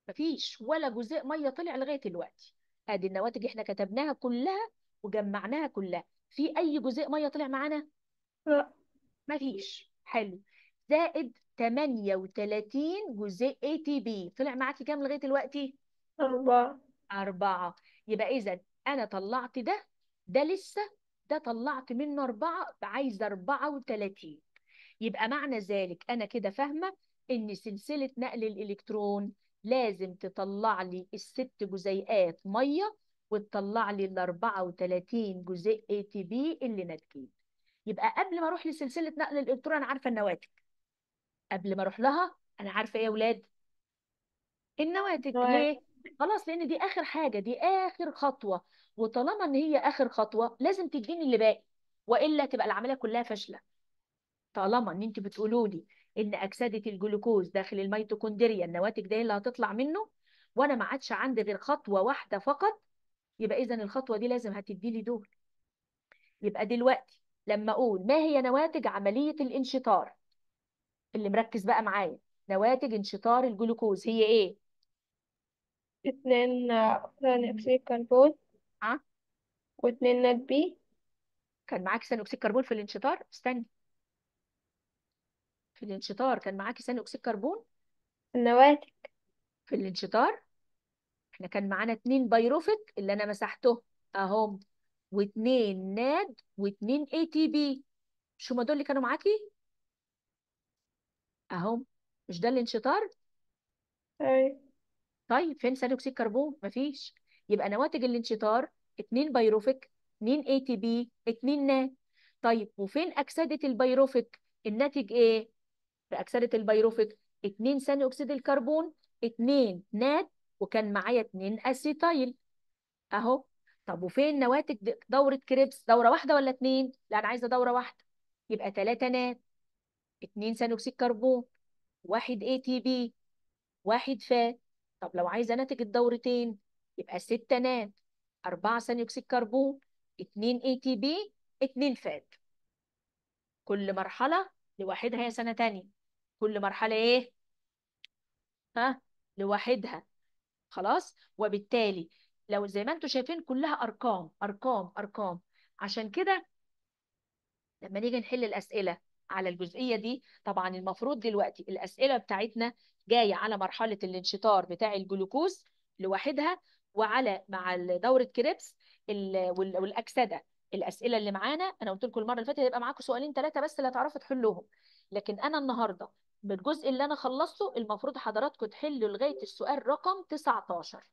مفيش ولا جزيء ميه طلع لغايه دلوقتي ادي النواتج احنا كتبناها كلها وجمعناها كلها في اي جزيء ميه طلع معانا لا مفيش حلو زائد 38 جزيء ATP طلع معاكي كام لغاية دلوقتي؟ أربعة أربعة يبقى إذا أنا طلعت ده ده لسه ده طلعت منه أربعة عايزة 34 يبقى معنى ذلك أنا كده فاهمة إن سلسلة نقل الإلكترون لازم تطلع لي الست جزيئات مية وتطلع لي ال 34 جزيء ATP اللي ناتجين يبقى قبل ما أروح لسلسلة نقل الإلكترون أنا عارفة النواتج قبل ما اروح لها انا عارفه ايه يا ولاد النواتج ليه خلاص لان دي اخر حاجه دي اخر خطوه وطالما ان هي اخر خطوه لازم تديني اللي باقي والا تبقى العمليه كلها فاشله طالما ان انت بتقولوا لي ان اكسده الجلوكوز داخل الميتوكوندريا النواتج دي اللي هتطلع منه وانا ما عادش عندي غير خطوه واحده فقط يبقى اذا الخطوه دي لازم هتدي لي دول يبقى دلوقتي لما اقول ما هي نواتج عمليه الانشطار اللي مركز بقى معايا نواتج انشطار الجلوكوز هي ايه؟ اتنين ثاني أكسيد كربون ها؟ واتنين ناد بي كان معاكي ثاني اكسيد كربون في الانشطار؟ استني في الانشطار كان معاكي ثاني اكسيد كربون؟ النواتج في الانشطار احنا كان معانا اتنين بايروفيك اللي انا مسحته اهم واتنين ناد واتنين اي تي بي شو ما دول اللي كانوا معاكي؟ اهو مش ده الانشطار اي أيوة. طيب فين ثاني اكسيد كربون مفيش يبقى نواتج الانشطار 2 بايروفيك 2 اي تي بي 2 نا طيب وفين اكسده البيروفيك الناتج ايه في اكسده البيروفيك 2 ثاني اكسيد الكربون 2 نات وكان معايا 2 اسيتايل اهو طب وفين نواتج دوره كريبس دوره واحده ولا اتنين لا انا عايزه دوره واحده يبقى 3 نات اتنين ثاني اكسيد كربون واحد اي تي بي واحد فات طب لو عايزه ناتج الدورتين يبقى ستة نات أربعة ثاني اكسيد كربون اتنين اي تي بي اتنين فات كل مرحله لوحدها يا سنه تانية كل مرحله ايه ها لوحدها خلاص وبالتالي لو زي ما انتم شايفين كلها ارقام ارقام ارقام عشان كده لما نيجي نحل الاسئله على الجزئيه دي طبعا المفروض دلوقتي الاسئله بتاعتنا جايه على مرحله الانشطار بتاع الجلوكوز لوحدها وعلى مع دوره كريبس والاكسده الاسئله اللي معانا انا قلت لكم المره اللي فاتت هيبقى معاكم سؤالين ثلاثه بس اللي هتعرفوا تحلوهم لكن انا النهارده بالجزء اللي انا خلصته المفروض حضراتكم تحلوا لغايه السؤال رقم 19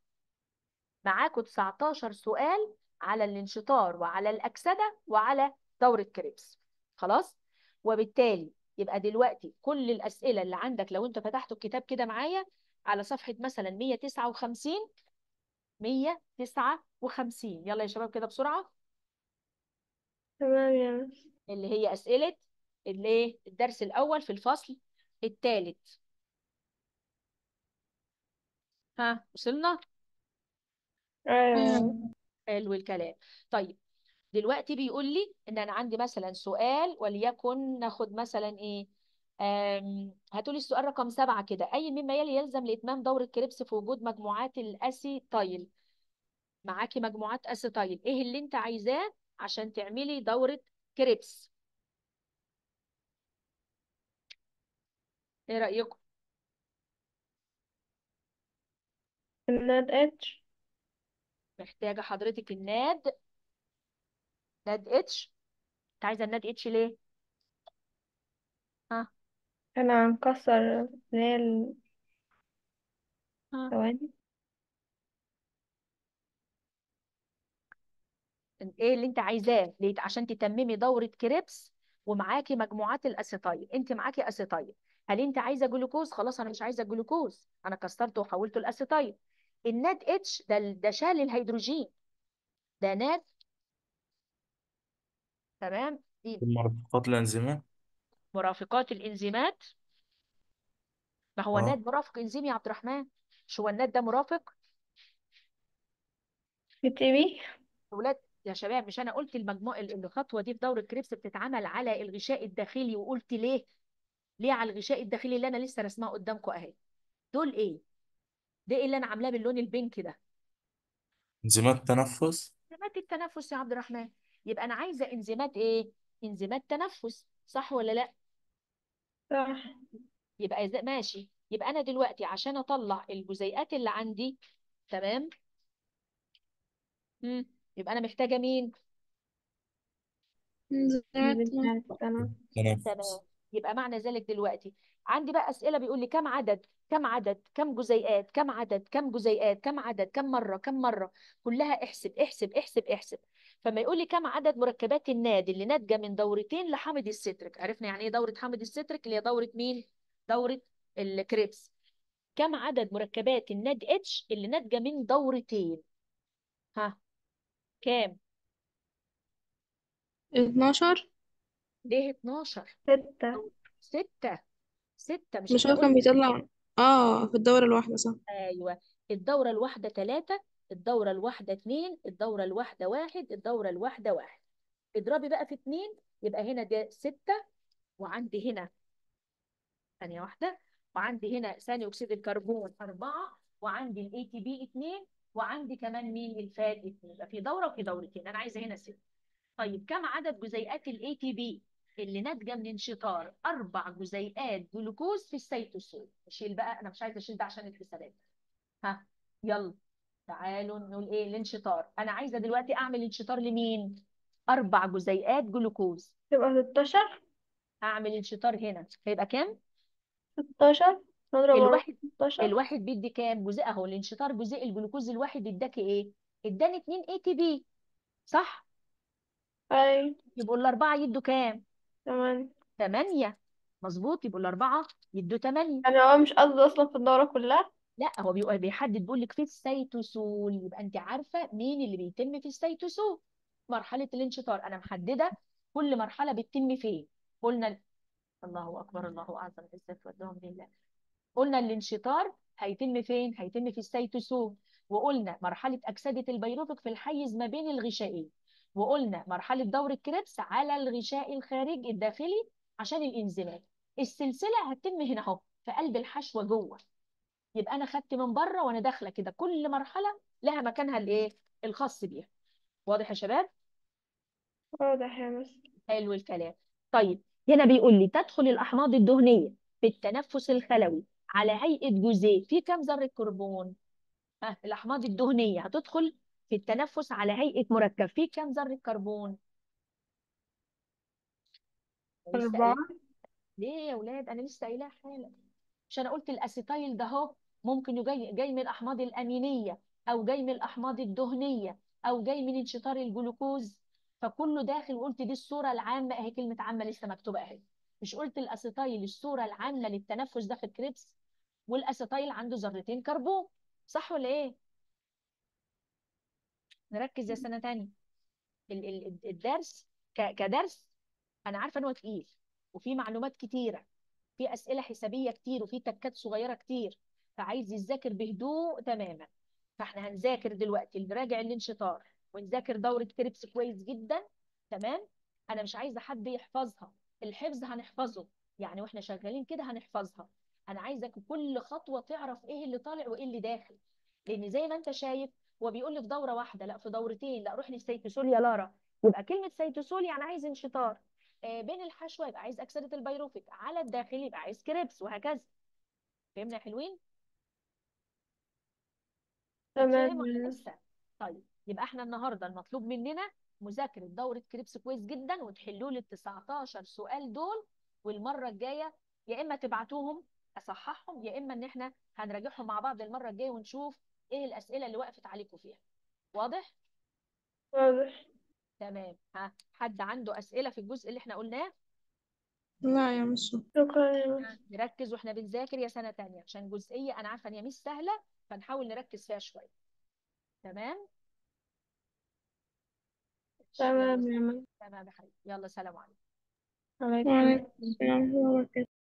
معاكم 19 سؤال على الانشطار وعلى الاكسده وعلى دوره كريبس خلاص وبالتالي يبقى دلوقتي كل الاسئله اللي عندك لو انت فتحت الكتاب كده معايا على صفحه مثلا 159 159 يلا يا شباب كده بسرعه تمام يا اللي هي اسئله الايه الدرس الاول في الفصل الثالث ها وصلنا ايوه حلو الكلام طيب دلوقتي بيقول لي ان انا عندي مثلا سؤال وليكن ناخد مثلا ايه هتقولي السؤال رقم سبعة كده اي مما يلي يلزم لاتمام دور الكريبس في وجود مجموعات الاسيتايل معاكي مجموعات اسيتايل ايه اللي انت عايزاه عشان تعملي دورة كريبس ايه رأيكم الناد اتش محتاجة حضرتك الناد ناد اتش انت عايزه الناد اتش ليه ها انا هنكسر نيل ها الثواني ايه اللي انت عايزاه ليه عشان تتممي دوره كريبس ومعاكي مجموعات الاسيتايل انت معاكي اسيتايل هل انت عايزه جلوكوز خلاص انا مش عايزه الجلوكوز انا كسرته وحولته لاسيتايل الناد اتش ده ده شال الهيدروجين ده ناد تمام إيه؟ مرافقات الأنزيمات مرافقات الإنزيمات ما هو اه الناد مرافق إنزيمي يا عبد الرحمن مش هو الناد ده مرافق بتبي أولاد إيه؟ ولاد يا شباب مش أنا قلت المجموع الخطوة دي في دورة الكريبس بتتعمل على الغشاء الداخلي وقلت ليه ليه على الغشاء الداخلي اللي أنا لسه رسمها قدامكم أهي دول إيه ده إيه اللي أنا عاملاه باللون البينك ده إنزيمات تنفس سمات التنفس يا عبد الرحمن يبقى انا عايزه انزيمات ايه انزيمات تنفس صح ولا لا صح يبقى إذا- ماشي يبقى انا دلوقتي عشان اطلع الجزيئات اللي عندي تمام مم. يبقى انا محتاجه مين تمام يبقى معنى ذلك دلوقتي عندي بقى اسئله بيقول لي كم عدد كم عدد كم جزيئات كم عدد كم جزيئات كم عدد كم مره كم مره كلها احسب احسب احسب احسب فما يقول لي كم عدد مركبات الناد اللي ناتجه من دورتين لحامض الستريك عرفنا يعني ايه دوره حامض الستريك اللي هي دوره مين دوره الكريبس كم عدد مركبات الناد اتش اللي ناتجه من دورتين ها كام 12 ليه 12 6 6 6 مش مش هو كان بيطلع اه في الدورة الواحدة صح ايوه الدورة الواحدة 3 الدورة الواحدة اتنين الدورة الواحدة واحد الدورة الواحدة واحد اضربي بقى في اتنين يبقى هنا ده ستة وعندي هنا ثانية واحدة وعندي هنا ثاني أكسيد الكربون أربعة وعندي الـ ATP اتنين وعندي كمان مين الفات اتنين يبقى في دورة وفي دورتين أنا عايزة هنا ستة طيب كم عدد جزيئات الـ ATP اللي ناتجه من انشطار اربع جزيئات جلوكوز في السيتوسول اشيل بقى انا مش عايزه اشيل ده عشان الحسابات ها يلا تعالوا نقول ايه الانشطار انا عايزه دلوقتي اعمل انشطار لمين اربع جزيئات جلوكوز تبقى 16 اعمل انشطار هنا هيبقى كام 16 نضرب الواحد 16 الواحد بيدي كام جزيء اهو الانشطار جزيء الجلوكوز الواحد اداكي ايه اداني 2 اي تي بي صح اي يبقوا الاربعه يدوا كام 8 8 مظبوط يبقوا الاربعه يدوا 8 انا هو آه مش قصدي اصلا في الدوره كلها لا هو بيبقى بيحدد بيقول لك في السيتوسول يبقى انت عارفه مين اللي بيتم في السيتوسول مرحله الانشطار انا محدده كل مرحله بتتم فين قلنا الله اكبر الله اعظم العزه والدهم لله قلنا الانشطار هيتم فين هيتم في السيتوسول وقلنا مرحله اكسده البيروفيك في الحيز ما بين الغشائين وقلنا مرحله دور الكريبس على الغشاء الخارجي الداخلي عشان الانزيمات السلسله هتتم هنا اهو في قلب الحشوه جوه يبقى انا خدت من بره وانا داخله كده كل مرحله لها مكانها الايه الخاص بيها واضح يا شباب واضح يا مس حلو الكلام طيب هنا بيقول لي تدخل الاحماض الدهنيه في التنفس الخلوي على هيئه جزيء في كم ذره كربون ها الاحماض الدهنيه هتدخل في التنفس على هيئه مركب في كم ذره كربون أربعة ليه يا ولاد أنا لسه قايلها حالا عشان قلت الاسيتايل ده اهو ممكن جاي جاي من الاحماض الامينيه او جاي من الاحماض الدهنيه او جاي من انشطار الجلوكوز فكله داخل وقلت دي الصوره العامه اهي كلمه عامه لسه مكتوبه اهي مش قلت الاسيتايل الصوره العامه للتنفس ده في كريبس والاسيتايل عنده ذرتين كربون صح ولا ايه نركز يا سنه ثانيه الدرس كدرس انا عارفه ان هو تقيل وفي معلومات كتيره في اسئله حسابيه كتير وفي تكات صغيره كتير فعايز يذاكر بهدوء تماما فاحنا هنذاكر دلوقتي نراجع الانشطار ونذاكر دوره كريبس كويس جدا تمام انا مش عايزه حد يحفظها الحفظ هنحفظه يعني واحنا شغالين كده هنحفظها انا عايزك كل خطوه تعرف ايه اللي طالع وايه اللي داخل لان زي ما انت شايف هو بيقول لي في دوره واحده لا في دورتين لا روح للسيتوسول يا لارا يبقى كلمه سيتوسول يعني عايز انشطار آه، بين الحشوه يبقى عايز اكسده البيروفيك على الداخلي يبقى عايز كريبس وهكذا فهمنا حلوين تمام لسه طيب يبقى احنا النهارده المطلوب مننا مذاكره دوره كريبس كويس جدا وتحلوا لي ال 19 سؤال دول والمره الجايه يا اما تبعتوهم اصححهم يا اما ان احنا هنراجعهم مع بعض المره الجايه ونشوف ايه الاسئله اللي وقفت عليكم فيها واضح واضح تمام ها حد عنده أسئلة في الجزء اللي احنا قلناه لا يا مش شكرا يا نعم، مس نركز واحنا بنذاكر يا سنة تانية عشان جزئية أنا عارفة إن هي مش سهلة فنحاول نركز فيها شوية تمام تمام يا مس تمام يا حبيبي يلا سلام عليكم وعليكم وعليكم السلام ورحمة الله وبركاته